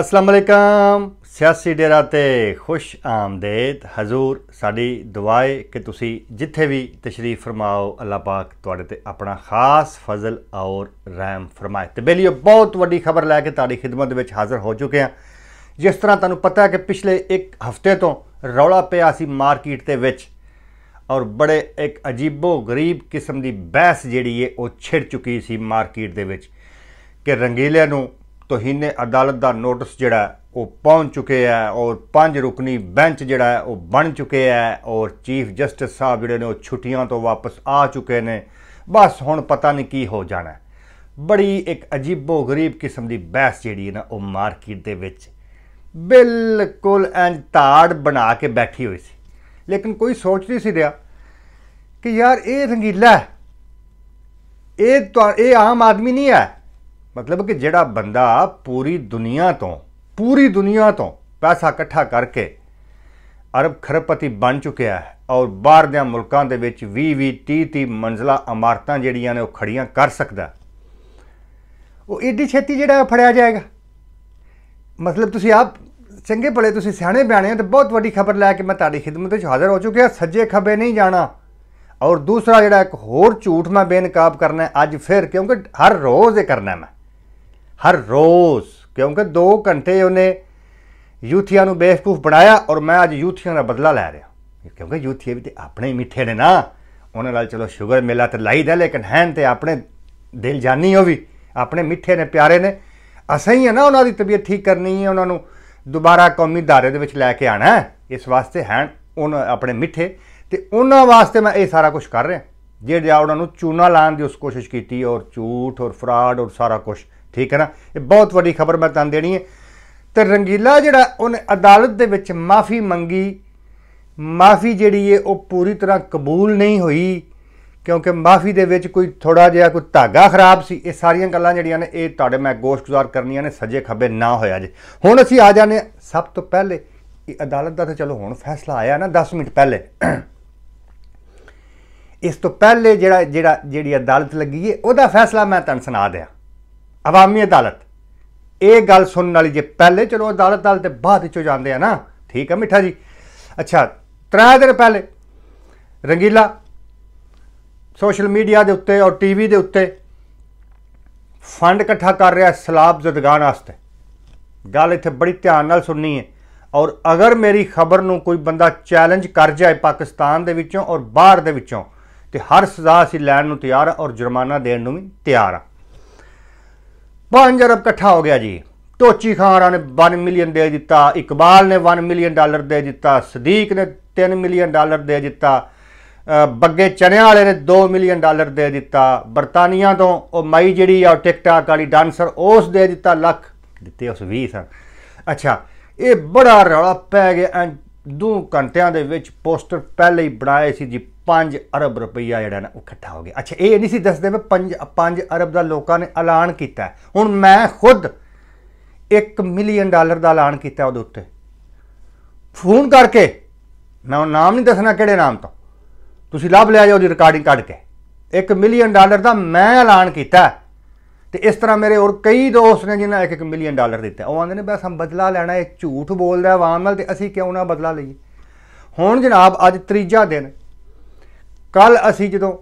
ਅਸਲਾਮ ਅਲੈਕਮ ਸਿਆਸੀ ਡੇਰਾ ਤੇ ਖੁਸ਼ ਆਮਦੇਦ ਹਜ਼ੂਰ ਸਾਡੀ ਦੁਆਏ ਕਿ ਤੁਸੀਂ ਜਿੱਥੇ ਵੀ ਤਸ਼ਰੀਫ ਫਰਮਾਓ ਅੱਲਾਹ ਪਾਕ ਤੁਹਾਡੇ ਤੇ ਆਪਣਾ ਖਾਸ ਫਜ਼ਲ ਔਰ ਰਹਿਮ ਫਰਮਾਏ ਤੇ ਬੇਲੀਓ ਬਹੁਤ ਵੱਡੀ ਖਬਰ ਲੈ ਕੇ ਤੁਹਾਡੀ ਖਿਦਮਤ ਵਿੱਚ ਹਾਜ਼ਰ ਹੋ ਚੁੱਕੇ ਹਾਂ ਜਿਸ ਤਰ੍ਹਾਂ ਤੁਹਾਨੂੰ ਪਤਾ ਹੈ ਕਿ ਪਿਛਲੇ ਇੱਕ ਹਫ਼ਤੇ ਤੋਂ ਰੌਲਾ ਪਿਆ ਸੀ ਮਾਰਕੀਟ ਦੇ ਵਿੱਚ ਔਰ ਬੜੇ ਇੱਕ ਅਜੀਬੋ ਗਰੀਬ ਕਿਸਮ ਦੀ ਬਹਿਸ ਜਿਹੜੀ ਹੈ ਉਹ ਛਿੜ ਚੁੱਕੀ ਸੀ ਮਾਰਕੀਟ ਦੇ ਵਿੱਚ ਕਿ ਰੰਗੀਲਿਆਂ ਨੂੰ ਤੋਹੀਨੇ ਅਦਾਲਤ ਦਾ ਨੋਟਿਸ ਜਿਹੜਾ ਉਹ ਪਹੁੰਚ ਚੁੱਕੇ ਆ ਔਰ ਪੰਜ ਰੁਕਨੀ ਬੈਂਚ ਜਿਹੜਾ ਉਹ ਬਣ ਚੁੱਕੇ ਆ ਔਰ ਚੀਫ ਜਸਟਿਸ ਸਾਹਿਬ ਜਿਹੜੇ ਨੇ ਉਹ ਛੁੱਟੀਆਂ ਤੋਂ ਵਾਪਸ ਆ ਚੁੱਕੇ ਨੇ ਬਸ ਹੁਣ ਪਤਾ ਨਹੀਂ ਕੀ ਹੋ ਜਾਣਾ ਬੜੀ ਇੱਕ ਅਜੀਬੋ ਗਰੀਬ ਕਿਸਮ ਦੀ ਬਹਿਸ ਜਿਹੜੀ ਹੈ ਨਾ ਉਹ ਮਾਰਕੀਟ ਦੇ ਵਿੱਚ ਬਿਲਕੁਲ ਐਂ ਤਾੜ ਬਣਾ ਕੇ ਬੈਠੀ ਹੋਈ ਸੀ ਲੇਕਿਨ ਕੋਈ ਸੋਚ ਨਹੀਂ ਸੀ ਰਿਹਾ ਕਿ ਯਾਰ ਇਹ ਰੰਗੀਲਾ ਇਹ ਤਾਂ ਇਹ ਆਮ ਆਦਮੀ ਨਹੀਂ ਹੈ ਮਤਲਬ ਕਿ ਜਿਹੜਾ ਬੰਦਾ ਪੂਰੀ ਦੁਨੀਆ ਤੋਂ ਪੂਰੀ ਦੁਨੀਆ ਤੋਂ ਪੈਸਾ ਇਕੱਠਾ ਕਰਕੇ ਅਰਬ ਖਰਬਪਤੀ ਬਣ ਚੁੱਕਿਆ ਹੈ ਔਰ ਬਾਹਰ ਦੇ ਮੁਲਕਾਂ ਦੇ ਵਿੱਚ 20 20 30 30 ਮੰਜ਼ਲਾ ਇਮਾਰਤਾਂ ਜਿਹੜੀਆਂ ਨੇ ਉਹ ਖੜੀਆਂ ਕਰ ਸਕਦਾ ਉਹ ਏਡੀ ਛੇਤੀ ਜਿਹੜਾ ਫੜਿਆ ਜਾਏਗਾ ਮਤਲਬ ਤੁਸੀਂ ਆਪ ਚੰਗੇ ਭਲੇ ਤੁਸੀਂ ਸਿਆਣੇ ਬਿਆਣੇ ਤੇ ਬਹੁਤ ਵੱਡੀ ਖਬਰ ਲੈ ਕੇ ਮੈਂ ਤੁਹਾਡੀ ਖਿਦਮਤ ਵਿੱਚ ਹਾਜ਼ਰ ਹੋ ਚੁੱਕਿਆ ਸੱਜੇ ਖੱਬੇ ਨਹੀਂ ਜਾਣਾ ਔਰ ਦੂਸਰਾ ਜਿਹੜਾ ਇੱਕ ਹੋਰ ਝੂਠ ਮੈਂ ਬੇਨਕਾਬ ਕਰਨਾ ਅੱਜ ਫਿਰ ਕਿਉਂਕਿ ਹਰ ਰੋਜ਼ ਇਹ ਕਰਨਾ ਮੈਂ ਹਰ ਰੋਜ਼ ਕਿਉਂਕਿ 2 ਘੰਟੇ ਉਹਨੇ ਯੂਥੀਆਂ ਨੂੰ ਬੇਵਕੂਫ ਬਣਾਇਆ ਔਰ ਮੈਂ ਅੱਜ ਯੂਥੀਆਂ ਦਾ ਬਦਲਾ ਲੈ ਰਿਹਾ ਕਿਉਂਕਿ ਯੂਥੀਆਂ ਵੀ ਤੇ ਆਪਣੇ ਹੀ ਮਿੱਠੇ ਨੇ ਨਾ ਉਹਨਾਂ ਨਾਲ ਚਲੋ ਸ਼ੂਗਰ ਮੇਲਾ ਤੇ ਲਾਈਦਾ ਲੇਕਿਨ ਹੈਨ ਤੇ ਆਪਣੇ ਦਿਲ ਜਾਨੀ ਉਹ ਵੀ ਆਪਣੇ ਮਿੱਠੇ ਨੇ ਪਿਆਰੇ ਨੇ ਅਸਾਂ ਹੀ ਹੈ ਨਾ ਉਹਨਾਂ ਦੀ ਤਬੀਅਤ ਠੀਕ ਕਰਨੀ ਹੈ ਉਹਨਾਂ ਨੂੰ ਦੁਬਾਰਾ ਕੌਮੀ ਧਾਰੇ ਦੇ ਵਿੱਚ ਲੈ ਕੇ ਆਣਾ ਇਸ ਵਾਸਤੇ ਹੈਨ ਉਹਨਾਂ ਆਪਣੇ ਮਿੱਠੇ ਤੇ ਉਹਨਾਂ ਵਾਸਤੇ ਮੈਂ ਇਹ ਸਾਰਾ ਕੁਝ ਕਰ ਰਿਹਾ ਜਿਹੜੇ ਆ ਉਹਨਾਂ ਨੂੰ ਚੂਨਾ ਲਾਣ ਦੀ ਉਸ ਕੋਸ਼ਿਸ਼ ਕੀਤੀ ਔਰ ਝੂਠ ਔਰ ਫਰਾਡ ਔਰ ਸਾਰਾ ਕੁਝ ਠੀਕ ਹੈ ਨਾ ਇਹ ਬਹੁਤ ਵੱਡੀ ਖਬਰ ਮੈਂ ਤੁਹਾਨੂੰ ਦੇਣੀ ਹੈ ਤੇ ਰੰਗੀਲਾ ਜਿਹੜਾ ਉਹਨੇ ਅਦਾਲਤ ਦੇ ਵਿੱਚ ਮਾਫੀ ਮੰਗੀ ਮਾਫੀ ਜਿਹੜੀ ਹੈ ਉਹ ਪੂਰੀ ਤਰ੍ਹਾਂ ਕਬੂਲ ਨਹੀਂ ਹੋਈ ਕਿਉਂਕਿ ਮਾਫੀ ਦੇ ਵਿੱਚ ਕੋਈ ਥੋੜਾ ਜਿਹਾ ਕੋਈ ਧਾਗਾ ਖਰਾਬ ਸੀ ਇਹ ਸਾਰੀਆਂ ਗੱਲਾਂ ਜਿਹੜੀਆਂ ਨੇ ਇਹ ਤੁਹਾਡੇ ਮੈਂ ਗੁਜ਼ਾਰ ਕਰਨੀਆਂ ਨੇ ਸਜੇ ਖੱਬੇ ਨਾ ਹੋਇਆ ਜੇ ਹੁਣ ਅਸੀਂ ਆ ਜਾਣੇ ਸਭ ਤੋਂ ਪਹਿਲੇ ਇਹ ਅਦਾਲਤ ਦਾ ਤਾਂ ਚਲੋ ਹੁਣ ਫੈਸਲਾ ਆਇਆ ਨਾ 10 ਮਿੰਟ ਪਹਿਲੇ ਇਸ ਤੋਂ ਪਹਿਲੇ ਜਿਹੜਾ ਜਿਹੜਾ ਜਿਹੜੀ ਅਦਾਲਤ ਲੱਗੀ ਹੈ ਉਹਦਾ ਫੈਸਲਾ ਮੈਂ ਤੁਹਾਨੂੰ ਸੁਣਾ ਦਿਆਂ ਆਵਾਮੀ ਅਦਾਲਤ ਇਹ ਗੱਲ ਸੁਣਨ ਵਾਲੀ ਜੇ ਪਹਿਲੇ ਚਲੋ ਅਦਾਲਤ ਨਾਲ ਤੇ ਬਾਅਦ ਵਿੱਚੋਂ ਜਾਂਦੇ ਆ ਨਾ ਠੀਕ ਹੈ ਮਿੱਠਾ ਜੀ ਅੱਛਾ ਤਰਾ ਦਿਨ ਪਹਿਲੇ ਰੰਗੀਲਾ ਸੋਸ਼ਲ ਮੀਡੀਆ ਦੇ ਉੱਤੇ ਔਰ ਟੀਵੀ ਦੇ ਉੱਤੇ ਫੰਡ ਇਕੱਠਾ ਕਰ ਰਿਹਾ ਸਲਾਬ ਜ਼ਦਗਾਨ ਵਾਸਤੇ ਗੱਲ ਇੱਥੇ ਬੜੀ ਧਿਆਨ ਨਾਲ ਸੁਣਨੀ ਹੈ ਔਰ ਅਗਰ ਮੇਰੀ ਖਬਰ ਨੂੰ ਕੋਈ ਬੰਦਾ ਚੈਲੰਜ ਕਰ ਜਾਏ ਪਾਕਿਸਤਾਨ ਦੇ ਵਿੱਚੋਂ ਔਰ ਬਾਹਰ ਦੇ ਵਿੱਚੋਂ ਤੇ ਹਰ ਸਜ਼ਾ ਅਸੀਂ ਲੈਣ ਨੂੰ ਤਿਆਰ ਔਰ ਜੁਰਮਾਨਾ ਦੇਣ ਨੂੰ ਵੀ ਤਿਆਰ ਆ 5 ਅਰਬ ਇਕੱਠਾ ਹੋ ਗਿਆ ਜੀ ਟੋਚੀ ਖਾਨ ਨੇ 1 ਮਿਲੀਅਨ ਦੇ ਦਿੱਤਾ ਇਕਬਾਲ ਨੇ 1 ਮਿਲੀਅਨ ਡਾਲਰ ਦੇ ਦਿੱਤਾ ਸਦੀਕ ਨੇ 3 ਮਿਲੀਅਨ ਡਾਲਰ ਦੇ ਦਿੱਤਾ ਬੱਗੇ ਚਣਿਆਂ ਵਾਲੇ ਨੇ 2 ਮਿਲੀਅਨ ਡਾਲਰ ਦੇ ਦਿੱਤਾ ਬਰਤਾਨੀਆਂ ਤੋਂ ਉਹ ਮਾਈ ਜਿਹੜੀ ਆ ਟਿਕਟਾਕ ਵਾਲੀ ਡਾਂਸਰ ਉਸ ਦੇ ਦਿੱਤਾ ਲੱਖ ਦਿੱਤੇ ਉਸ 20 ਸਰ ਅੱਛਾ ਇਹ ਬੜਾ ਰੌਲਾ ਪੈ ਗਿਆ ਦੋ ਘੰਟਿਆਂ ਦੇ ਵਿੱਚ ਪੋਸਟਰ ਪਹਿਲੇ ਹੀ ਬਣਾਏ ਸੀ ਜੀ 5 ਅਰਬ ਰੁਪਈਆ ਜਿਹੜਾ ਨਾ ਉਹ ਇਕੱਠਾ ਹੋ ਗਿਆ ਅੱਛਾ ਇਹ ਨਹੀਂ ਸੀ ਦੱਸਦੇ ਮੈਂ 5 5 ਅਰਬ ਦਾ ਲੋਕਾਂ ਨੇ ਐਲਾਨ ਕੀਤਾ ਹੁਣ ਮੈਂ ਖੁਦ 1 ਮਿਲੀਅਨ ਡਾਲਰ ਦਾ ਐਲਾਨ ਕੀਤਾ ਉਹਦੇ ਉੱਤੇ ਫੋਨ ਕਰਕੇ ਮੈਂ ਉਹ ਨਾਮ ਨਹੀਂ ਦੱਸਣਾ ਕਿਹੜੇ ਨਾਮ ਤੋਂ ਤੁਸੀਂ ਲੱਭ ਲਿਆ ਜੀ ਉਹਦੀ ਰਿਕਾਰਡਿੰਗ ਕੱਢ ਕੇ 1 ਮਿਲੀਅਨ ਡਾਲਰ ਦਾ ਮੈਂ ਐਲਾਨ ਕੀਤਾ ਤੇ ਇਸ ਤਰ੍ਹਾਂ ਮੇਰੇ ਹੋਰ ਕਈ ਦੋਸਤ ਨੇ ਜਿਨ੍ਹਾਂ ਇੱਕ ਇੱਕ ਮਿਲੀਅਨ ਡਾਲਰ ਦਿੱਤੇ ਉਹ ਆਂਦੇ ਨੇ ਬਸ ਹਮ ਬਦਲਾ ਲੈਣਾ ਇਹ ਝੂਠ ਬੋਲਦਾ ਆਵਾਮ ਨਾਲ ਤੇ ਅਸੀਂ ਕਿਉਂ ਨਾ ਬਦਲਾ ਲਈਏ ਹੁਣ ਜਨਾਬ ਅੱਜ ਤੀਜਾ ਦਿਨ ਕੱਲ ਅਸੀਂ ਜਦੋਂ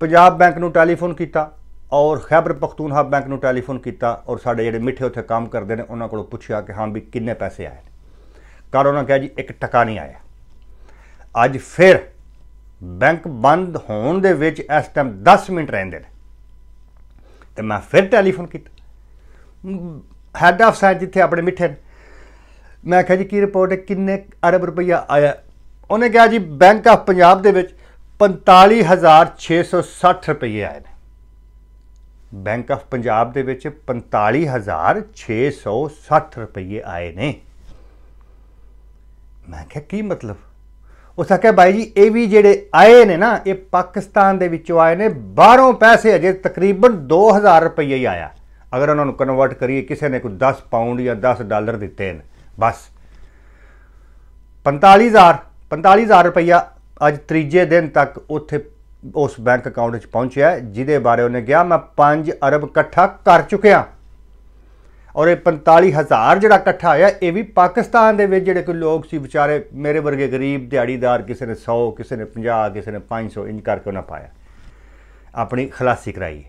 ਪੰਜਾਬ ਬੈਂਕ ਨੂੰ ਟੈਲੀਫੋਨ ਕੀਤਾ ਔਰ ਖੈਬਰ ਪਖਤੂਨਹਾ ਬੈਂਕ ਨੂੰ ਟੈਲੀਫੋਨ ਕੀਤਾ ਔਰ ਸਾਡੇ ਜਿਹੜੇ ਮਿੱਠੇ ਉੱਥੇ ਕੰਮ ਕਰਦੇ ਨੇ ਉਹਨਾਂ ਕੋਲੋਂ ਪੁੱਛਿਆ ਕਿ ਹਾਂ ਵੀ ਕਿੰਨੇ ਪੈਸੇ ਆਏ ਕਰ ਉਹਨਾਂ ਕਿਹਾ ਜੀ ਇੱਕ ਟਕਾ ਨਹੀਂ ਆਇਆ ਅੱਜ ਫਿਰ ਬੈਂਕ ਬੰਦ ਹੋਣ ਦੇ ਵਿੱਚ ਇਸ ਟਾਈਮ 10 ਮਿੰਟ ਰਹਿੰਦੇ ਨੇ ਤੇ ਮੈਂ ਫਿਰ ਟੈਲੀਫੋਨ ਕੀਤਾ ਹੈੱਡ ਆਫ ਸਾਈਡ ਜਿੱਥੇ ਆਪਣੇ ਮਿੱਠੇ ਮੈਂ ਕਿਹਾ ਜੀ ਕੀ ਰਿਪੋਰਟ ਹੈ ਕਿੰਨੇ ਅਰਬ ਰੁਪਈਆ ਆਇਆ ਉਹਨੇ ਕਿਹਾ ਜੀ ਬੈਂਕ ਆਫ ਪੰਜਾਬ ਦੇ ਵਿੱਚ 45660 ਰੁਪਏ ਆਏ ਨੇ ਬੈਂਕ ਆਫ ਪੰਜਾਬ ਦੇ ਵਿੱਚ 45660 ਰੁਪਏ ਆਏ ਨੇ ਮੈਂ ਕਿਹਾ ਕੀ ਮਤਲਬ ਉਸ ਆਖਿਆ ਬਾਈ ਜੀ ਇਹ ਵੀ ਜਿਹੜੇ ਆਏ ਨੇ ਨਾ ਇਹ ਪਾਕਿਸਤਾਨ ਦੇ ਵਿੱਚੋਂ ਆਏ ਨੇ ਬਾਹਰੋਂ ਪੈਸੇ ਅਜੇ ਤਕਰੀਬਨ 2000 ਰੁਪਏ ਹੀ ਆਇਆ ਅਗਰ ਉਹਨਾਂ ਨੂੰ ਕਨਵਰਟ ਕਰੀਏ ਕਿਸੇ ਨੇ ਕੋਈ 10 ਪਾਉਂਡ ਜਾਂ 10 ਡਾਲਰ ਦਿੱਤੇ ਨੇ ਬਸ 45000 45000 ਰੁਪਇਆ ਅੱਜ ਤੀਜੇ ਦਿਨ ਤੱਕ ਉੱਥੇ ਉਸ ਬੈਂਕ ਅਕਾਊਂਟ ਵਿੱਚ ਪਹੁੰਚਿਆ ਜਿਹਦੇ ਬਾਰੇ ਉਹਨੇ ਕਿਹਾ ਮੈਂ 5 ਅਰਬ ਇਕੱਠਾ ਕਰ ਚੁੱਕਿਆ ਔਰ ਇਹ 45000 ਜਿਹੜਾ ਇਕੱਠਾ ਹੋਇਆ ਇਹ ਵੀ ਪਾਕਿਸਤਾਨ ਦੇ ਵਿੱਚ ਜਿਹੜੇ ਕੋਈ ਲੋਕ ਸੀ ਵਿਚਾਰੇ ਮੇਰੇ ਵਰਗੇ ਗਰੀਬ ਦਿਹਾੜੀਦਾਰ ਕਿਸੇ ਨੇ 100 ਕਿਸੇ ਨੇ 50 ਕਿਸੇ ਨੇ 500 ਇੰਜ ਕਰਕੇ ਉਹਨਾਂ ਪਾਇਆ ਆਪਣੀ ਖਲਾਸੀ ਕਰਾਈ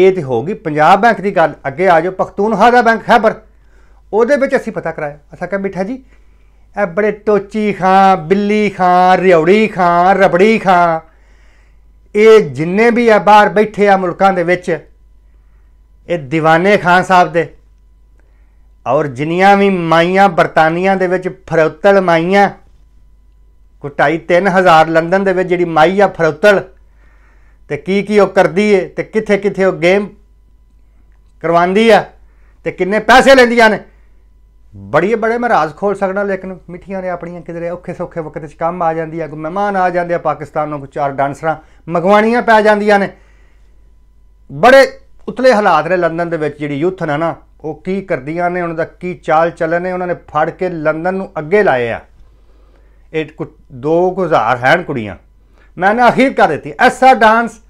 ਇਹ ਤੇ ਹੋ ਗਈ ਪੰਜਾਬ ਬੈਂਕ ਦੀ ਗੱਲ ਅੱਗੇ ਆ ਜਾਓ ਪਖਤੂਨਖਾ ਦਾ ਬੈਂਕ ਖੈਬਰ ਉਹਦੇ ਵਿੱਚ ਅਸੀਂ ਪਤਾ ਕਰਾਇਆ ਅਸਾਂ ਕਿਹਾ ਮਿੱਠਾ ਜੀ ਇਹ ਬੜੇ ਟੋਚੀ ਖਾਂ ਬਿੱਲੀ ਖਾਂ ਰਿਉੜੀ ਖਾਂ ਰਬੜੀ ਖਾਂ ਇਹ ਜਿੰਨੇ ਵੀ ਆ ਬਾਹਰ ਬੈਠੇ ਆ ਮੁਲਕਾਂ ਦੇ ਵਿੱਚ ਇਹ دیਵਾਨੇ ਖਾਨ ਸਾਹਿਬ ਦੇ ਔਰ ਜਿੰਨੀਆਂ ਵੀ ਮਾਈਆਂ ਬਰਤਾਨੀਆਂ ਦੇ ਵਿੱਚ ਫਰੋਤਲ ਮਾਈਆਂ ਕੋਟਾਈ 3000 ਲੰਡਨ ਦੇ ਵਿੱਚ ਜਿਹੜੀ ਮਾਈ ਆ ਫਰੋਤਲ ਤੇ ਕੀ ਕੀ ਉਹ ਕਰਦੀ ਏ ਤੇ ਕਿੱਥੇ ਕਿੱਥੇ ਉਹ ਗੇਮ ਕਰਵਾਉਂਦੀ ਆ ਤੇ ਕਿੰਨੇ ਪੈਸੇ ਲੈਂਦੀਆਂ ਨੇ ਬੜੀ ਬੜੇ ਮੈਂ ਰਾਜ਼ ਖੋਲ ਸਕਣਾ ਲੇਕਿਨ ਮਿੱਠੀਆਂ ਨੇ ਆਪਣੀਆਂ ਕਿਦਰੇ ਔਖੇ ਸੌਖੇ ਵਕਤ 'ਚ ਕੰਮ ਆ ਜਾਂਦੀ ਆ ਕੋ ਮਹਿਮਾਨ ਆ ਜਾਂਦੇ ਆ ਪਾਕਿਸਤਾਨ ਨੂੰ ਚਾਰ ਡਾਂਸਰਾਂ ਮਗਵਾਣੀਆਂ ਪੈ ਜਾਂਦੀਆਂ ਨੇ ਬੜੇ ਉਤਲੇ ਹਾਲਾਤ ਨੇ ਲੰਡਨ ਦੇ ਵਿੱਚ ਜਿਹੜੀ ਯੂਥ ਨਾ ਨਾ ਉਹ ਕੀ ਕਰਦੀਆਂ ਨੇ ਉਹਨਾਂ ਦਾ ਕੀ ਚਾਲ ਚੱਲਣ ਨੇ ਉਹਨਾਂ ਨੇ ਫੜ ਕੇ ਲੰਡਨ ਨੂੰ ਅੱਗੇ ਲਾਏ ਆ ਇਹ ਕੁ 2000 ਹੈਣ ਕੁੜੀਆਂ ਮੈਂ ਨਾ ਅਖੀਰ ਕਰ ਦਿੱਤੀ ਐਸਾ ਡਾਂਸ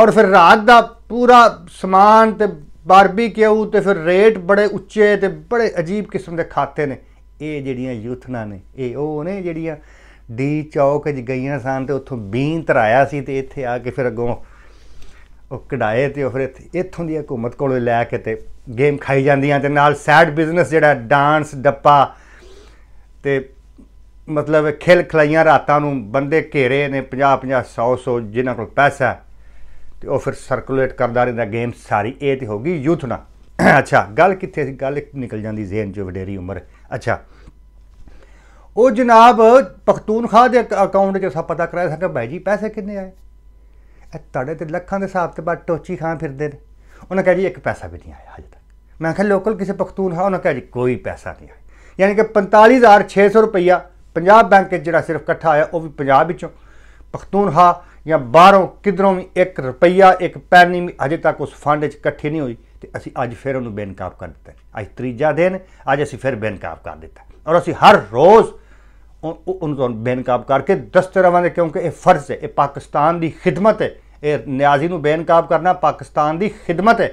ਔਰ ਫਿਰ ਰਾਤ ਦਾ ਪੂਰਾ ਸਮਾਨ ਤੇ ਬਾਰਬੀਕਿਊ ਤੇ ਫਿਰ ਰੇਟ ਬੜੇ ਉੱਚੇ ਤੇ ਬੜੇ ਅਜੀਬ ਕਿਸਮ ਦੇ ਖਾਤੇ ਨੇ ਇਹ ਜਿਹੜੀਆਂ ਯੂਥਨਾ ਨੇ ਇਹ ਉਹ ਨੇ ਜਿਹੜੀਆਂ ਡੀ ਚੌਕ 'ਚ ਗਈਆਂ ਸਨ ਤੇ ਉੱਥੋਂ ਬੀਨ ਤਰਾਇਆ ਸੀ ਤੇ ਇੱਥੇ ਆ ਕੇ ਫਿਰ ਅੱਗੋਂ ਉਹ ਕਢਾਏ ਤੇ ਉਹ ਫਿਰ ਇੱਥੋਂ ਦੀ ਹਕੂਮਤ ਕੋਲੋਂ ਲੈ ਕੇ ਤੇ ਗੇਮ ਖਾਈ ਜਾਂਦੀਆਂ ਤੇ ਨਾਲ ਸੈਡ ਬਿਜ਼ਨਸ ਜਿਹੜਾ ਡਾਂਸ ਡੱਪਾ ਤੇ ਮਤਲਬ ਖੇਲ ਖਲਾਈਆਂ ਰਾਤਾਂ ਨੂੰ ਬੰਦੇ ਘੇਰੇ ਨੇ 50 50 100 100 ਜਿਨ੍ਹਾਂ ਕੋਲ ਪੈਸਾ ਤੇ ਉਹ ਫਿਰ ਸਰਕੂਲੇਟ ਕਰਦਾ ਰਹਿੰਦਾ ਗੇਮ ਸਾਰੀ ਇਹ ਤੇ ਹੋ ਗਈ ਯੂਥ ਨਾ ਅੱਛਾ ਗੱਲ ਕਿੱਥੇ ਸੀ ਗੱਲ ਨਿਕਲ ਜਾਂਦੀ ਜ਼ਿਹਨ ਚ ਵਡੇਰੀ ਉਮਰ ਅੱਛਾ ਉਹ ਜਨਾਬ ਪਖਤੂਨਖਾ ਦੇ ਅਕਾਊਂਟ 'ਚ ਸਭ ਪਤਾ ਕਰਾਇਆ ਸਾਡਾ ਭਾਈ ਜੀ ਪੈਸੇ ਕਿੰਨੇ ਆਏ ਇਹ ਤੁਹਾਡੇ ਤੇ ਲੱਖਾਂ ਦੇ ਹਿਸਾਬ ਤੇ ਬਾ ਟੋਚੀ ਖਾਂ ਫਿਰਦੇ ਨੇ ਉਹਨਾਂ ਕਹਿੰਦੇ ਇੱਕ ਪੈਸਾ ਵੀ ਨਹੀਂ ਆਇਆ ਹਜੇ ਤੱਕ ਮੈਂ ਕਿਹਾ ਲੋਕਲ ਕਿਸੇ ਪਖਤੂਨ ਹੈ ਉਹਨਾਂ ਕਹਿੰਦੇ ਕੋਈ ਪੈਸਾ ਨਹੀਂ ਆਇਆ ਯਾਨੀ ਕਿ 45600 ਰੁਪਇਆ ਪੰਜਾਬ ਬੈਂਕ ਜਿਹੜਾ ਸਿਰਫ ਇਕੱਠਾ ਆਇਆ ਉਹ ਵੀ ਪੰਜਾਬ ਵਿੱਚੋਂ ਪਖਤੂਨ ਹਾ ਜਾਂ ਬਾਹਰੋਂ ਕਿਧਰੋਂ ਵੀ 1 ਰੁਪਇਆ ਇੱਕ ਪੈਨੀ ਅਜੇ ਤੱਕ ਉਸ ਫੰਡ ਵਿੱਚ ਇਕੱਠੀ ਨਹੀਂ ਹੋਈ ਤੇ ਅਸੀਂ ਅੱਜ ਫਿਰ ਉਹਨੂੰ ਬੇਨਕਾਬ ਕਰ ਦਿੱਤਾ ਅੱਜ ਤੀਜਾ ਦਿਨ ਅੱਜ ਅਸੀਂ ਫਿਰ ਬੇਨਕਾਬ ਕਰ ਦਿੱਤਾ ਔਰ ਅਸੀਂ ਹਰ ਰੋਜ਼ ਉਹਨੂੰ ਬੇਨਕਾਬ ਕਰਕੇ ਦਸਤ ਰਵਾਂਗੇ ਕਿਉਂਕਿ ਇਹ ਫਰਜ਼ ਹੈ ਇਹ ਪਾਕਿਸਤਾਨ ਦੀ ਖਿਦਮਤ ਹੈ ਇਹ ਨਿਆਜ਼ੀ ਨੂੰ ਬੇਨਕਾਬ ਕਰਨਾ ਪਾਕਿਸਤਾਨ ਦੀ ਖਿਦਮਤ ਹੈ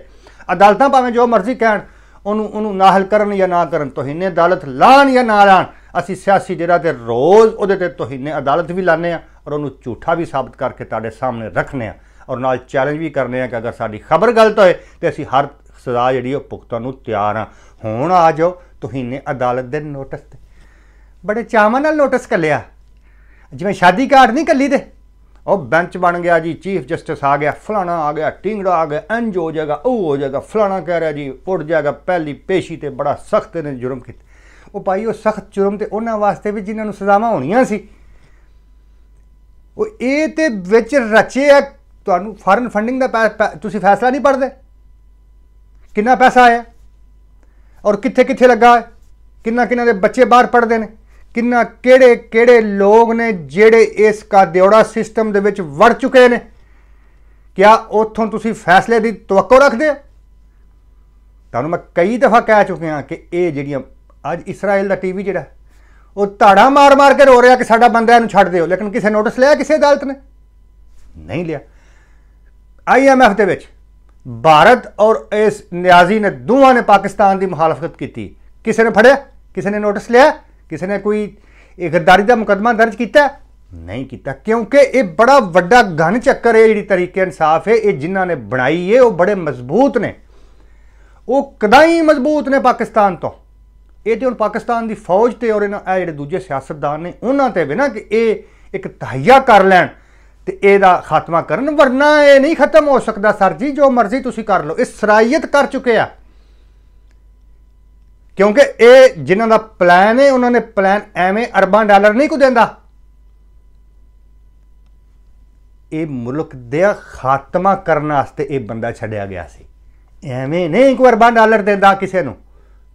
ਅਦਾਲਤਾਂ ਭਾਵੇਂ ਜੋ ਮਰਜ਼ੀ ਕਹਿਣ ਉਹਨੂੰ ਉਹਨੂੰ ਨਾਹਲ ਕਰਨ ਜਾਂ ਨਾ ਕਰਨ ਤੋਹੀਨੇ ਅਦਾਲਤ ਲਾਣ ਜਾਂ ਨਾ ਲਾਣ ਅਸੀਂ ਸਿਆਸੀ ਜਿਹੜਾ ਤੇ ਰੋਜ਼ ਉਹਦੇ ਤੇ ਤੋਹੀਨੇ ਅਦਾਲਤ ਵੀ ਲਾਣੇ ਆ ਔਰ ਉਹਨੂੰ ਝੂਠਾ ਵੀ ਸਾਬਤ ਕਰਕੇ ਤੁਹਾਡੇ ਸਾਹਮਣੇ ਰੱਖਨੇ ਆ ਔਰ ਨਾਲ ਚੈਲੰਜ ਵੀ ਕਰਨੇ ਆ ਕਿ ਅਗਰ ਸਾਡੀ ਖਬਰ ਗਲਤ ਹੋਏ ਤੇ ਅਸੀਂ ਹਰ ਸਜ਼ਾ ਜਿਹੜੀ ਉਹ ਪੁਖਤਾ ਨੂੰ ਤਿਆਰ ਆ ਹੁਣ ਆ ਜਾਓ ਤੋਹੀਨੇ ਅਦਾਲਤ ਦੇ ਨੋਟਿਸ ਤੇ ਬੜੇ ਚਾਹਮਨ ਨਾਲ ਨੋਟਿਸ ਕਰ ਲਿਆ ਜਿਵੇਂ ਸ਼ਾਦੀ ਕਾਰਡ ਨਹੀਂ ਕੱਲੀ ਤੇ ਉਹ ਬੈਂਚ ਬਣ ਗਿਆ ਜੀ ਚੀਫ ਜਸਟਿਸ ਆ ਗਿਆ ਫਲਾਣਾ ਆ ਗਿਆ ਟਿੰਗੜਾ ਆ ਗਿਆ ਇੰਜ ਹੋ ਜਾਏਗਾ ਉਹ ਹੋ ਜਾਏਗਾ ਫਲਾਣਾ ਕਹਿ ਰਿਹਾ ਜੀ ਉੱਡ ਜਾਏਗਾ ਪਹਿਲੀ ਪੇਸ਼ੀ ਤੇ ਬੜਾ ਸਖਤ ਨੇ ਜੁਰਮ ਕੀਤਾ ਉਹ ਭਾਈ ਉਹ ਸਖਤ ਜੁਰਮ ਤੇ ਉਹਨਾਂ ਵਾਸਤੇ ਵੀ ਜਿਨ੍ਹਾਂ ਨੂੰ ਸਜ਼ਾਵਾਂ ਹੋਣੀਆਂ ਸੀ ਉਹ ਇਹ ਤੇ ਵਿੱਚ ਰਚੇ ਆ ਤੁਹਾਨੂੰ ਫਾਰਨ ਫੰਡਿੰਗ ਦਾ ਤੁਸੀਂ ਫੈਸਲਾ ਨਹੀਂ ਪੜਦੇ ਕਿੰਨਾ ਪੈਸਾ ਆਇਆ ਔਰ ਕਿੱਥੇ ਕਿੱਥੇ ਲੱਗਾ ਕਿੰਨਾ ਕਿੰਨਾ ਦੇ ਬੱਚੇ ਬਾਹਰ ਪੜਦੇ ਨੇ ਕਿੰਨਾ ਕਿਹੜੇ ਕਿਹੜੇ ਲੋਕ ਨੇ ਜਿਹੜੇ ਇਸ ਕਾਦਿਓੜਾ ਸਿਸਟਮ ਦੇ ਵਿੱਚ ਵੜ ਚੁੱਕੇ ਨੇ ਕਿਆ ਉਥੋਂ ਤੁਸੀਂ ਫੈਸਲੇ ਦੀ ਤਵੱਕੋ ਰੱਖਦੇ ਹੋ ਤੁਹਾਨੂੰ ਮੈਂ ਕਈ ਦਫਾ ਕਹਿ ਚੁੱਕਿਆ ਕਿ ਇਹ ਜਿਹੜੀਆਂ ਅੱਜ ਇਸਰਾਇਲ ਦਾ ਟੀਵੀ ਜਿਹੜਾ ਉਹ ਧਾੜਾ ਮਾਰ-ਮਾਰ ਕੇ ਰੋ ਰਿਹਾ ਕਿ ਸਾਡਾ ਬੰਦਾ ਇਹਨੂੰ ਛੱਡ ਦਿਓ ਲੇਕਿਨ ਕਿਸੇ ਨੋਟਿਸ ਲਿਆ ਕਿਸੇ ਅਦਾਲਤ ਨੇ ਨਹੀਂ ਲਿਆ ਆਈਐਮਐਫ ਦੇ ਵਿੱਚ ਭਾਰਤ ਔਰ ਇਸ ਨਿਆਜ਼ੀ ਨੇ ਦੋਵਾਂ ਨੇ ਪਾਕਿਸਤਾਨ ਦੀ ਮੁਖਾਲਫਤ ਕੀਤੀ ਕਿਸੇ ਨੇ ਫੜਿਆ ਕਿਸੇ ਨੇ ਨੋਟਿਸ ਲਿਆ ਕਿਸੇ ਨੇ ਕੋਈ ਗਦਾਰੀ ਦਾ ਮੁਕਦਮਾ ਦਰਜ ਕੀਤਾ ਨਹੀਂ ਕੀਤਾ ਕਿਉਂਕਿ ਇਹ ਬੜਾ ਵੱਡਾ ਗਨ ਚੱਕਰ ਹੈ ਜਿਹੜੀ ਤਰੀਕੇ ਇਨਸਾਫ ਹੈ ਇਹ ਜਿਨ੍ਹਾਂ ਨੇ ਬਣਾਈ ਹੈ ਉਹ ਬੜੇ ਮਜ਼ਬੂਤ ਨੇ ਉਹ ਕਦਾਈ ਮਜ਼ਬੂਤ ਨੇ ਪਾਕਿਸਤਾਨ ਤੋਂ ਇਹ ਤੇ ਹੁਣ ਪਾਕਿਸਤਾਨ ਦੀ ਫੌਜ ਤੇ ਔਰ ਇਹਨਾਂ ਜਿਹੜੇ ਦੂਜੇ ਸਿਆਸਤਦਾਨ ਨੇ ਉਹਨਾਂ ਤੇ ਵੀ ਨਾ ਕਿ ਇਹ ਇੱਕ ਤਹਈਆ ਕਰ ਲੈਣ ਤੇ ਇਹਦਾ ਖਾਤਮਾ ਕਰਨ ਵਰਨਾ ਇਹ ਨਹੀਂ ਖਤਮ ਹੋ ਸਕਦਾ ਸਰ ਜੀ ਜੋ ਮਰਜ਼ੀ ਤੁਸੀਂ ਕਰ ਲਓ ਇਸਰਾਇਤ ਸਰਾਇਤ ਕਰ ਚੁੱਕੇ ਆ ਕਿਉਂਕਿ ਇਹ ਜਿਨ੍ਹਾਂ ਦਾ ਪਲਾਨ ਹੈ ਉਹਨਾਂ ਨੇ ਪਲਾਨ ਐਵੇਂ ਅਰਬਾਂ ਡਾਲਰ ਨਹੀਂ ਕੋ ਦਿੰਦਾ ਇਹ ਮੁਲਕ ਦੇ ਖਾਤਮਾ ਕਰਨ ਵਾਸਤੇ ਇਹ ਬੰਦਾ ਛੱਡਿਆ ਗਿਆ ਸੀ ਐਵੇਂ ਨਹੀਂ ਕੋ ਅਰਬਾਂ ਡਾਲਰ ਦਿੰਦਾ ਕਿਸੇ ਨੂੰ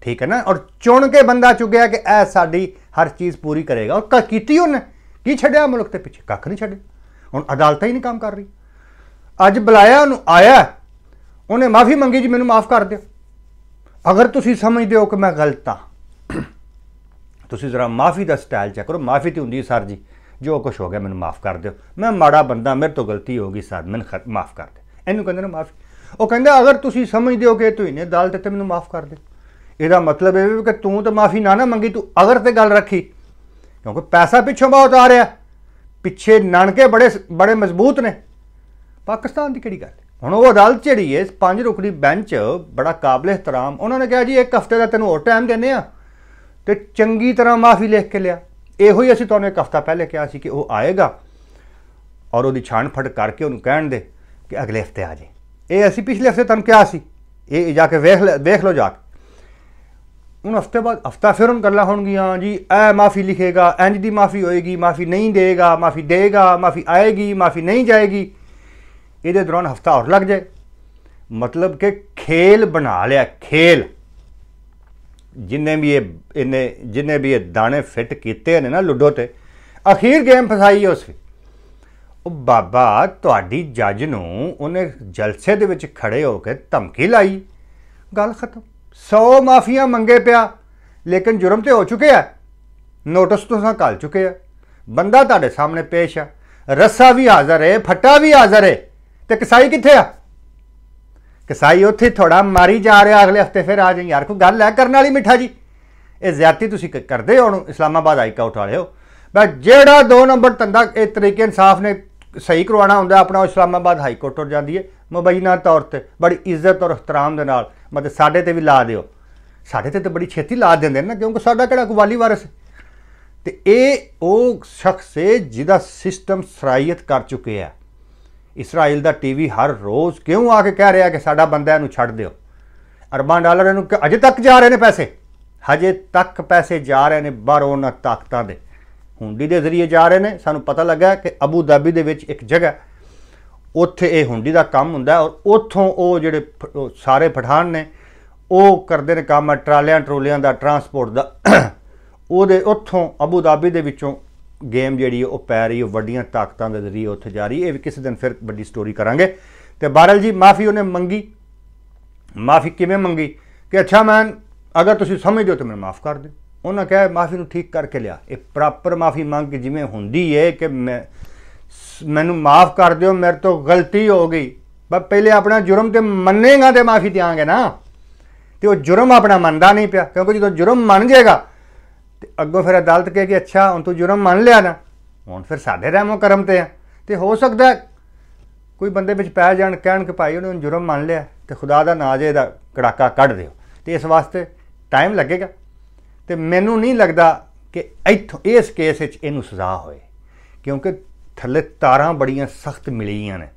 ਠੀਕ ਹੈ ਨਾ ਔਰ ਚੁਣ ਕੇ ਬੰਦਾ ਚੁਗਿਆ ਕਿ ਇਹ ਸਾਡੀ ਹਰ ਚੀਜ਼ ਪੂਰੀ ਕਰੇਗਾ ਔਰ ਕੀਤੀ ਉਹਨੇ ਕੀ ਛੱਡਿਆ ਮੁਲਕ ਤੇ ਪਿੱਛੇ ਕੱਖ ਨਹੀਂ ਛੱਡਿਆ ਹੁਣ ਅਦਾਲਤਾਂ ਹੀ ਨਹੀਂ ਕੰਮ ਕਰ ਰਹੀ ਅੱਜ ਬੁਲਾਇਆ ਉਹਨੂੰ ਆਇਆ ਉਹਨੇ ਮਾਫੀ ਮੰਗੀ ਜੀ ਮੈਨੂੰ ਮਾਫ ਕਰ ਦਿਓ ਅਗਰ ਤੁਸੀਂ ਸਮਝਦੇ ਹੋ ਕਿ ਮੈਂ ਗਲਤ ਆ ਤੁਸੀਂ ਜ਼ਰਾ ਮਾਫੀ ਦਾ ਸਟਾਈਲ ਚੈੱਕ ਕਰੋ ਮਾਫੀ ਤੇ ਹੁੰਦੀ ਸਰ ਜੀ ਜੋ ਕੁਝ ਹੋ ਗਿਆ ਮੈਨੂੰ ਮਾਫ ਕਰ ਦਿਓ ਮੈਂ ਮਾੜਾ ਬੰਦਾ ਮੇਰੇ ਤੋਂ ਗਲਤੀ ਹੋ ਗਈ ਸਰ ਮੈਨੂੰ ਮਾਫ ਕਰ ਦੇ ਇਹਨੂੰ ਕਹਿੰਦੇ ਨੇ ਮਾਫੀ ਉਹ ਕਹਿੰਦਾ ਅਗਰ ਤੁਸੀਂ ਸਮਝਦੇ ਹੋ ਕਿ ਤੂੰ ਇਹਨੇ ਦਾਲ ਦਿੱਤੇ ਮੈਨੂੰ ਮਾਫ ਕਰ ਦੇ ਇਹਦਾ ਮਤਲਬ ਇਹ ਵੀ ਕਿ ਤੂੰ ਤਾਂ ਮਾਫੀ ਨਾ ਨਾ ਮੰਗੀ ਤੂੰ ਅਗਰ ਤੇ ਗੱਲ ਰੱਖੀ ਕਿਉਂਕਿ ਪੈਸਾ ਪਿੱਛੋਂ ਬਹੁਤ ਆ ਰਿਹਾ ਪਿੱਛੇ ਨਣਕੇ ਬੜੇ ਬੜੇ ਮਜ਼ਬੂਤ ਨੇ ਪਾਕਿਸਤਾਨ ਦੀ ਕਿਹੜੀ ਗੱਲ ਹੁਣ ਉਹ ਅਦਾਲਤ ਜਿਹੜੀ ਹੈ ਪੰਜ ਰੁਕਣੀ ਬੈਂਚ ਬੜਾ ਕਾਬਲੇ ਇਤਰਾਮ ਉਹਨਾਂ ਨੇ ਕਿਹਾ ਜੀ ਇੱਕ ਹਫਤੇ ਦਾ ਤੈਨੂੰ ਹੋਰ ਟਾਈਮ ਦਿੰਨੇ ਆ ਤੇ ਚੰਗੀ ਤਰ੍ਹਾਂ ਮਾਫੀ ਲਿਖ ਕੇ ਲਿਆ ਇਹੋ ਹੀ ਅਸੀਂ ਤੁਹਾਨੂੰ ਇੱਕ ਹਫਤਾ ਪਹਿਲੇ ਕਿਹਾ ਸੀ ਕਿ ਉਹ ਆਏਗਾ ਔਰ ਉਹਦੀ ਫੜ ਕਰਕੇ ਉਹਨੂੰ ਕਹਿਣ ਦੇ ਕਿ ਅਗਲੇ ਹਫਤੇ ਆ ਜੇ ਇਹ ਅਸੀਂ ਪਿਛਲੇ ਹਫਤੇ ਤੁਹਾਨੂੰ ਕਿਹਾ ਸੀ ਇਹ ਜਾ ਕੇ ਵੇਖ ਵੇਖ ਲਓ ਜਾ ਕੇ ਉਹਨਾਂ ਹਫਤੇ ਬਾਅਦ ਹਫਤਾ ਫਿਰ ਉਹਨਾਂ ਗੱਲਾਂ ਹੋਣਗੀਆਂ ਜੀ ਐ ਮਾਫੀ ਲਿਖੇਗਾ ਇੰਜ ਦੀ ਮਾਫੀ ਹੋਏਗੀ ਮਾਫੀ ਨਹੀਂ ਦੇਗਾ ਮਾਫੀ ਦੇਗਾ ਮਾਫੀ ਆਏਗੀ ਮਾਫੀ ਨਹੀਂ ਜਾਏਗੀ ਇਹਦੇ ਦੌਰਾਨ ਹਫਤਾ ਹੋਰ ਲੱਗ ਜਾਏ ਮਤਲਬ ਕਿ ਖੇਲ ਬਣਾ ਲਿਆ ਖੇਲ ਜਿੰਨੇ ਵੀ ਇਹ ਇਹਨੇ ਜਿੰਨੇ ਵੀ ਇਹ ਦਾਣੇ ਫਿੱਟ ਕੀਤੇ ਨੇ ਨਾ ਲੁੱਡੋ ਤੇ ਅਖੀਰ ਗੇਮ ਫਸਾਈ ਉਸ ਉਹ ਬਾਬਾ ਤੁਹਾਡੀ ਜੱਜ ਨੂੰ ਉਹਨੇ ਜਲਸੇ ਦੇ ਵਿੱਚ ਖੜੇ ਹੋ ਕੇ ਧਮਕੀ ਲਾਈ ਗੱਲ ਖਤਮ 100 ਮਾਫੀਆਂ ਮੰਗੇ ਪਿਆ ਲੇਕਿਨ ਜੁਰਮ ਤੇ ਹੋ ਚੁੱਕਿਆ ਨੋਟਿਸ ਤੁਸੀਂ ਕਾਲ ਚੁੱਕੇ ਆ ਬੰਦਾ ਤੁਹਾਡੇ ਸਾਹਮਣੇ ਪੇਸ਼ ਆ ਰੱਸਾ ਵੀ ਹਾਜ਼ਰ ਹੈ ਫੱਟਾ ਵੀ ਹਾਜ਼ਰ ਹੈ ਤੇ ਕਸਾਈ ਕਿੱਥੇ ਆ ਕਸਾਈ ਉੱਥੇ ਥੋੜਾ ਮਾਰੀ ਜਾ ਰਿਹਾ ਅਗਲੇ ਹਫਤੇ ਫਿਰ ਆ ਜਾਈ ਯਾਰ ਕੋਈ ਗੱਲ ਐ ਕਰਨ ਵਾਲੀ ਮਿੱਠਾ ਜੀ ਇਹ ਜ਼ਿਆਤੀ ਤੁਸੀਂ ਕਰਦੇ ਹੋ ਨੂੰ ਇਸਲਾਮਾਬਾਦ ਹਾਈ ਕੋਰਟ ਵਾਲਿਓ ਬਸ ਜਿਹੜਾ ਦੋ ਨੰਬਰ ਤੰਦਾ ਇਹ ਤਰੀਕੇ ਇਨਸਾਫ ਨੇ ਸਹੀ ਕਰਵਾਉਣਾ ਹੁੰਦਾ ਆਪਣਾ ਇਸਲਾਮਾਬਾਦ ਹਾਈ ਕੋਰਟ ਤੋਂ ਜਾਂਦੀ ਹੈ ਮੁਬੈਨਾ ਤੌਰ ਤੇ ਬੜੀ ਇੱਜ਼ਤ ਔਰ ਇhtਰਾਮ ਦੇ ਨਾਲ ਮਤਲਬ ਸਾਡੇ ਤੇ ਵੀ ਲਾ ਦਿਓ ਸਾਡੇ ਤੇ ਤਾਂ ਬੜੀ ਛੇਤੀ ਲਾ ਦਿੰਦੇ ਨੇ ਨਾ ਕਿਉਂਕਿ ਸਾਡਾ ਕਿਹੜਾ ਕੁਵਾਲੀ ਵਾਰਸ ਤੇ ਇਹ ਉਹ ਸ਼ਖਸ ਹੈ ਜਿਹਦਾ ਸਿਸਟਮ ਸਰਾਇਤ ਕਰ ਚੁੱਕੇ ਆ ਇਸਰਾਇਲ ਦਾ ਟੀਵੀ ਹਰ ਰੋਜ਼ ਕਿਉਂ ਆ ਕੇ ਕਹਿ ਰਿਹਾ ਕਿ ਸਾਡਾ ਬੰਦਾ ਇਹਨੂੰ ਛੱਡ ਦਿਓ ਅਰਬਾਂ ਡਾਲਰ ਇਹਨੂੰ ਅਜੇ ਤੱਕ ਜਾ ਰਹੇ ਨੇ ਪੈਸੇ ਹਜੇ ਤੱਕ ਪੈਸੇ ਜਾ ਰਹੇ ਨੇ ਬਾਹਰੋਂ ਉਹਨਾਂ ਤਾਕਤਾਂ ਦੇ ਹੁੰਡੀ ਦੇ ਜ਼ਰੀਏ ਜਾ ਰਹੇ ਨੇ ਸਾਨੂੰ ਪਤਾ ਲੱਗਾ ਕਿ ਅਬੂ ਧਾਬੀ ਦੇ ਵਿੱਚ ਇੱਕ ਜਗ੍ਹਾ ਉੱਥੇ ਇਹ ਹੁੰਡੀ ਦਾ ਕੰਮ ਹੁੰਦਾ ਔਰ ਉੱਥੋਂ ਉਹ ਜਿਹੜੇ ਸਾਰੇ ਪਠਾਨ ਨੇ ਉਹ ਕਰਦੇ ਨੇ ਕੰਮ ਟਰਾਲਿਆਂ ਟਰੋਲਿਆਂ ਦਾ ਟਰਾਂਸਪੋਰਟ ਦਾ ਉਹਦੇ ਉੱਥੋਂ ਅਬੂ ਧਾਬੀ ਦੇ ਵਿੱਚੋਂ ਗੇਮ ਜਿਹੜੀ ਉਹ ਪੈ ਰਹੀ ਉਹ ਵੱਡੀਆਂ ਤਾਕਤਾਂ ਦੇ ਜ਼ਰੀਏ ਉੱਥੇ ਜਾ ਰਹੀ ਇਹ ਵੀ ਕਿਸੇ ਦਿਨ ਫਿਰ ਵੱਡੀ ਸਟੋਰੀ ਕਰਾਂਗੇ ਤੇ ਬਾਰਲ ਜੀ ਮਾਫੀ ਉਹਨੇ ਮੰਗੀ ਮਾਫੀ ਕਿਵੇਂ ਮੰਗੀ ਕਿ ਅੱਛਾ ਮੈਂ ਅਗਰ ਤੁਸੀਂ ਸਮਝਦੇ ਤਾਂ ਮੈਨੂੰ ਮਾਫ ਕਰ ਦਿਓ ਉਹਨਾਂ ਕਹੇ ਮਾਫੀ ਨੂੰ ਠੀਕ ਕਰਕੇ ਲਿਆ ਇਹ ਪ੍ਰਾਪਰ ਮਾਫੀ ਮੰਗ ਕੇ ਜਿਵੇਂ ਹੁੰਦੀ ਏ ਕਿ ਮੈਂ ਮੈਨੂੰ ਮਾਫ ਕਰ ਦਿਓ ਮੇਰੇ ਤੋਂ ਗਲਤੀ ਹੋ ਗਈ ਪਰ ਪਹਿਲੇ ਆਪਣਾ ਜੁਰਮ ਤੇ ਮੰਨੇਗਾ ਤੇ ਮਾਫੀ ਦਿਆਂਗੇ ਨਾ ਤੇ ਉਹ ਜੁਰਮ ਆਪਣਾ ਮੰਨਦਾ ਨਹੀਂ ਪਿਆ ਕਿਉਂਕਿ ਜਦੋਂ ਜੁਰਮ ਮੰਨ ਜਾਏਗਾ ਤੇ ਅੱਗੋਂ ਫਿਰ ਅਦਾਲਤ ਕਹੇ ਕਿ ਅੱਛਾ ਹੁਣ ਤੂੰ ਜੁਰਮ ਮੰਨ ਲਿਆ ਨਾ ਹੁਣ ਫਿਰ ਸਾਡੇ ਰਹਿਮੋ ਕਰਮ ਤੇ ਆ ਤੇ ਹੋ ਸਕਦਾ ਕੋਈ ਬੰਦੇ ਵਿੱਚ ਪੈ ਜਾਣ ਕਹਿਣ ਕਿ ਭਾਈ ਉਹਨੇ ਜੁਰਮ ਮੰਨ ਲਿਆ ਤੇ ਖੁਦਾ ਦਾ ਨਾਜ ਇਹਦਾ ਕੜਾਕਾ ਕੱਢ ਦਿਓ ਤੇ ਇਸ ਵਾਸਤੇ ਟਾਈਮ ਲੱਗੇਗਾ ਤੇ ਮੈਨੂੰ ਨਹੀਂ ਲੱਗਦਾ ਕਿ ਇੱਥੋਂ ਇਸ ਕੇਸ ਵਿੱਚ ਇਹਨੂੰ ਸਜ਼ਾ ਹੋਏ ਕਿਉਂਕਿ ਥੱਲੇ ਤਾਰਾਂ ਬੜੀਆਂ ਸਖਤ ਮਿਲੀਆਂ ਨੇ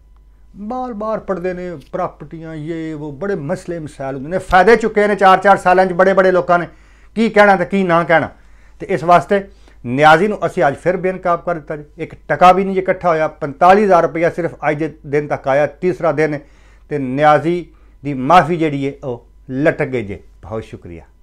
ਬਾਰ-ਬਾਰ ਪੜਦੇ ਨੇ ਪ੍ਰਾਪਰਟੀਆਂ ਇਹ ਉਹ ਬੜੇ ਮਸਲੇ ਮਸਾਲ ਹੁੰਦੇ ਨੇ ਫਾਇਦੇ ਚੁੱਕੇ ਨੇ 4-4 ਸਾਲਾਂ 'ਚ ਬੜੇ-ਬੜੇ ਲੋਕਾਂ ਨੇ ਕੀ ਕਹਿਣਾ ਤੇ ਕੀ ਨਾ ਕਹਿਣਾ ਤੇ ਇਸ ਵਾਸਤੇ ਨਿਆਜ਼ੀ ਨੂੰ ਅਸੀਂ ਅੱਜ ਫਿਰ ਬੇਨਕਾਬ ਕਰ ਦਿੱਤਾ ਜੀ ਇੱਕ ਟਕਾ ਵੀ ਨਹੀਂ ਇਕੱਠਾ ਹੋਇਆ 45000 ਰੁਪਇਆ ਸਿਰਫ ਅੱਜ ਦੇ ਦਿਨ ਤੱਕ ਆਇਆ ਤੀਸਰਾ ਦਿਨ ਤੇ ਨਿਆਜ਼ੀ ਦੀ ਮਾਫੀ ਜਿਹੜੀ ਹੈ ਉਹ ਲਟਕ ਗਈ ਜੇ ਬਹੁਤ ਸ਼ੁਕਰੀਆ